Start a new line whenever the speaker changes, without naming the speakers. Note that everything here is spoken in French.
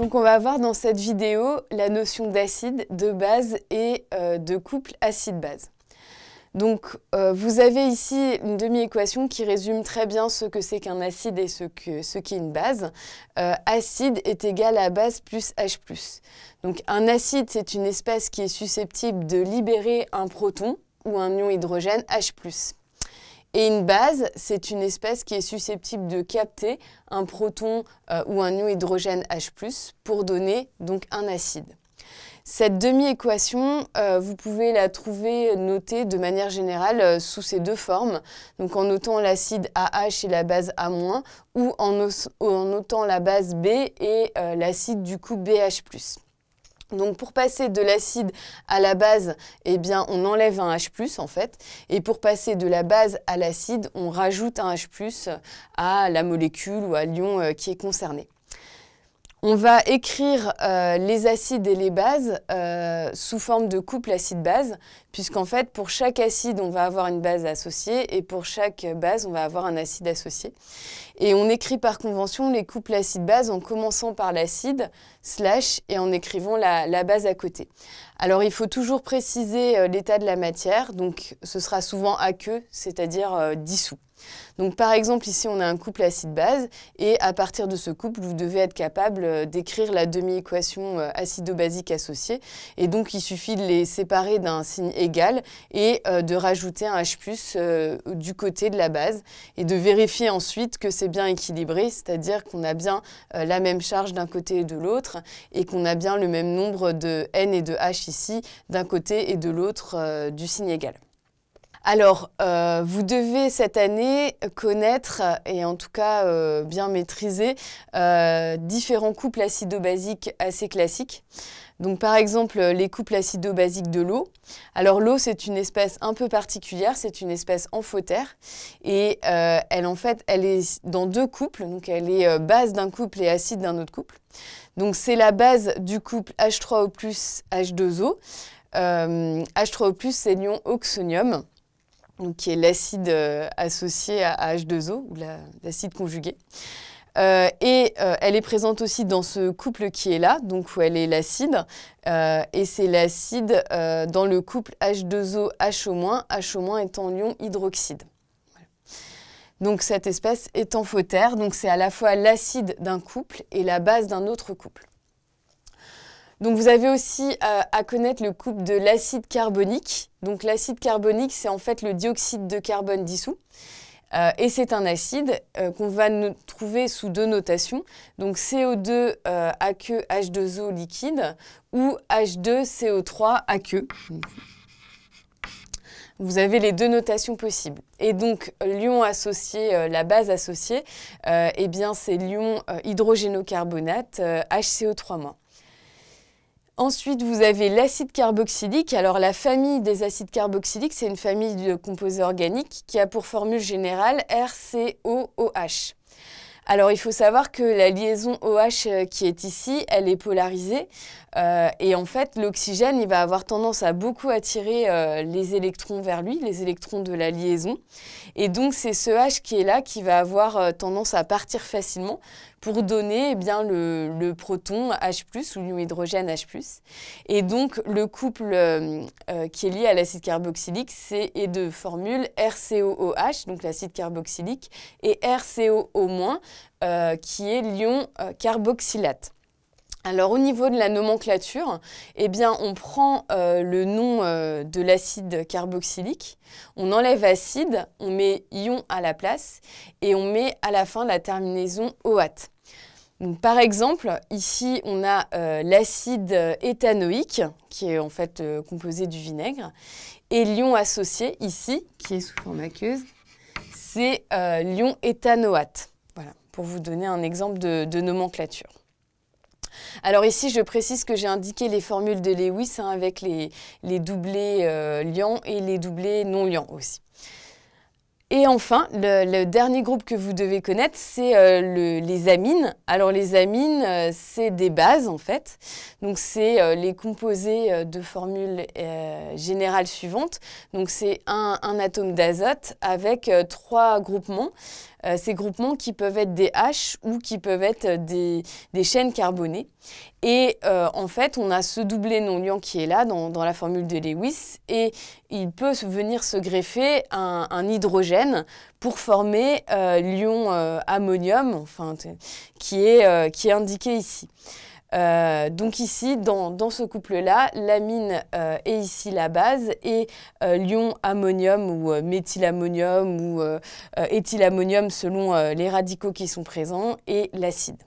Donc on va voir dans cette vidéo la notion d'acide, de base et euh, de couple acide-base. Donc euh, vous avez ici une demi-équation qui résume très bien ce que c'est qu'un acide et ce qu'est ce une base. Euh, acide est égal à base plus H+. Donc un acide, c'est une espèce qui est susceptible de libérer un proton ou un ion hydrogène H+. Et une base, c'est une espèce qui est susceptible de capter un proton euh, ou un ion hydrogène H+, pour donner donc un acide. Cette demi-équation, euh, vous pouvez la trouver notée de manière générale euh, sous ces deux formes, donc en notant l'acide AH et la base A- ou en, notant la base B et l'acide du coup BH+. Donc pour passer de l'acide à la base, eh bien on enlève un H+, en fait. Et pour passer de la base à l'acide, on rajoute un H+, à la molécule ou à l'ion euh, qui est concerné. On va écrire euh, les acides et les bases euh, sous forme de couple acide-base, puisqu'en fait, pour chaque acide, on va avoir une base associée et pour chaque base, on va avoir un acide associé. Et on écrit par convention les couples acide-base en commençant par l'acide, slash, et en écrivant la, base à côté. Alors, il faut toujours préciser euh, l'état de la matière, donc ce sera souvent aqueux, c'est-à-dire dissous. Donc par exemple, ici on a un couple acide-base et à partir de ce couple, vous devez être capable euh, d'écrire la demi-équation euh, acido-basique associée. Et donc il suffit de les séparer d'un signe égal et euh, de rajouter un H+, du côté de la base et de vérifier ensuite que c'est bien équilibré, c'est-à-dire qu'on a bien la même charge d'un côté et de l'autre et qu'on a bien le même nombre de N et de H ici d'un côté et de l'autre du signe égal. Alors, euh, vous devez cette année connaître et en tout cas euh, bien maîtriser euh, différents couples acido-basiques assez classiques. Donc par exemple les couples acido-basiques de l'eau. Alors l'eau c'est une espèce un peu particulière, c'est une espèce amphotère et elle en fait elle est dans deux couples, donc elle est base d'un couple et acide d'un autre couple. Donc c'est la base du couple H3O+, H2O. H3O+, c'est l'ion oxonium qui est l'acide euh, associé à H2O, ou l'acide conjugué. Euh, et euh, elle est présente aussi dans ce couple qui est là, donc où elle est l'acide. et c'est l'acide dans le couple h 2 o H- étant l'ion hydroxyde. Donc cette espèce est amphotère, donc c'est à la fois l'acide d'un couple et la base d'un autre couple. Donc vous avez aussi euh, à connaître le couple de l'acide carbonique. Donc l'acide carbonique, c'est en fait le dioxyde de carbone dissous. Euh, et c'est un acide euh, qu'on va trouver sous deux notations, donc CO2 aqueux H2O liquide ou H2CO3 aqueux. Vous avez les deux notations possibles. Et donc l'ion associé, la base associée, eh bien c'est l'ion hydrogénocarbonate HCO3-. Ensuite, vous avez l'acide carboxylique. Alors, la famille des acides carboxyliques, c'est une famille de composés organiques qui a pour formule générale RCOOH. Alors, il faut savoir que la liaison OH qui est ici, elle est polarisée. Euh, et en fait, l'oxygène, il va avoir tendance à beaucoup attirer euh, les électrons vers lui, les électrons de la liaison. Et donc, c'est ce H qui est là qui va avoir tendance à partir facilement, pour donner eh bien, le, proton H+, ou l'ion hydrogène H+. Et donc, le couple euh, euh, qui est lié à l'acide carboxylique c'est, de formule RCOOH, donc l'acide carboxylique, et RCOO-, euh, qui est l'ion carboxylate. Alors au niveau de la nomenclature, eh on prend euh, le nom euh, de l'acide carboxylique, on enlève acide, on met ion à la place et on met à la fin la terminaison oate ». par exemple, ici on a euh, l'acide éthanoïque qui est en fait composé du vinaigre et l'ion associé ici qui est sous forme aqueuse, c'est l'ion éthanoate. Voilà, pour vous donner un exemple de nomenclature. Alors ici, je précise que j'ai indiqué les formules de Lewis hein, avec les, doublés euh, liants et les doublés non liants aussi. Et enfin, le, dernier groupe que vous devez connaître, c'est euh, les amines. Alors les amines, euh, c'est des bases en fait. Donc c'est les composés de formules générales suivantes. Donc c'est un, un, atome d'azote avec trois groupements. Euh, ces groupements qui peuvent être des H ou qui peuvent être euh, des, chaînes carbonées. Et euh, en fait, on a ce doublé non-liant qui est là dans, la formule de Lewis et il peut venir se greffer un, hydrogène pour former l'ion ammonium, qui est indiqué ici. Euh, donc ici, dans, ce couple-là, l'amine euh, est ici la base et euh, l'ion ammonium ou méthylammonium ou éthylammonium selon les radicaux qui sont présents et l'acide.